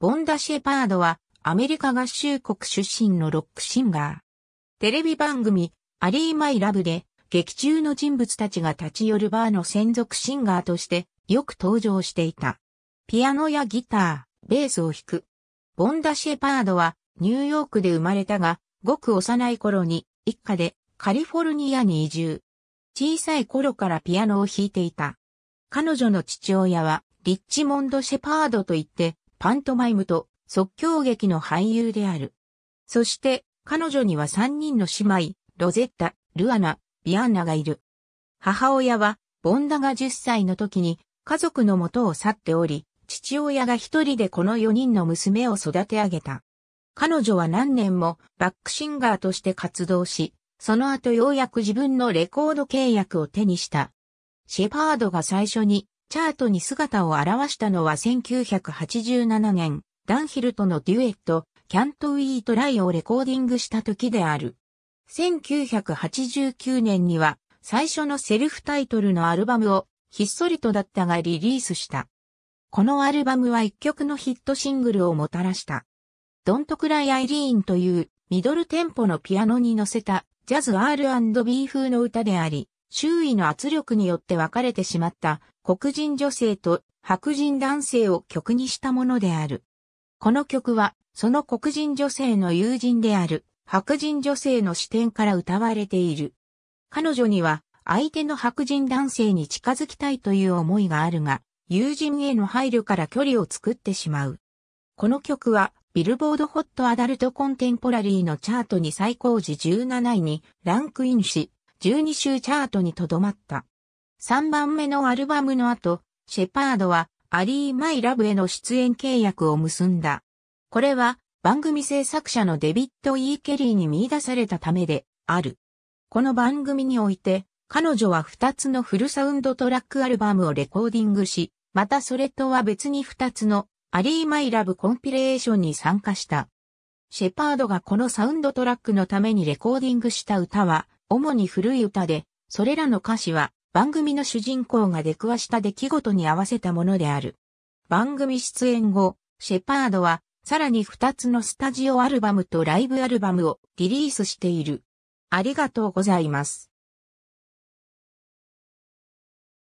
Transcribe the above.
ボンダ・シェパードはアメリカ合衆国出身のロックシンガー。テレビ番組アリー・マイ・ラブで劇中の人物たちが立ち寄るバーの専属シンガーとしてよく登場していた。ピアノやギター、ベースを弾く。ボンダ・シェパードはニューヨークで生まれたが、ごく幼い頃に一家でカリフォルニアに移住。小さい頃からピアノを弾いていた。彼女の父親はリッチモンド・シェパードといってパントマイムと即興劇の俳優である。そして、彼女には3人の姉妹、ロゼッタ、ルアナ、ビアンナがいる。母親は、ボンダが10歳の時に家族の元を去っており、父親が一人でこの4人の娘を育て上げた。彼女は何年もバックシンガーとして活動し、その後ようやく自分のレコード契約を手にした。シェパードが最初にチャートに姿を現したのは1987年、ダンヒルとのデュエット、キャントウィートライをレコーディングした時である。1989年には、最初のセルフタイトルのアルバムを、ひっそりとだったがリリースした。このアルバムは一曲のヒットシングルをもたらした。ドントクライアイリーンというミドルテンポのピアノに乗せたジャズ R&B 風の歌であり、周囲の圧力によって分かれてしまった黒人女性と白人男性を曲にしたものである。この曲は、その黒人女性の友人である白人女性の視点から歌われている。彼女には相手の白人男性に近づきたいという思いがあるが、友人への配慮から距離を作ってしまう。この曲は、ビルボードホットアダルトコンテンポラリーのチャートに最高時17位にランクインし、12週チャートにとどまった。3番目のアルバムの後、シェパードはアリー・マイ・ラブへの出演契約を結んだ。これは番組制作者のデビッド・ E・ ケリーに見出されたためである。この番組において、彼女は2つのフルサウンドトラックアルバムをレコーディングし、またそれとは別に2つのアリー・マイ・ラブコンピレーションに参加した。シェパードがこのサウンドトラックのためにレコーディングした歌は、主に古い歌で、それらの歌詞は番組の主人公が出くわした出来事に合わせたものである。番組出演後、シェパードはさらに2つのスタジオアルバムとライブアルバムをリリースしている。ありがとうございます。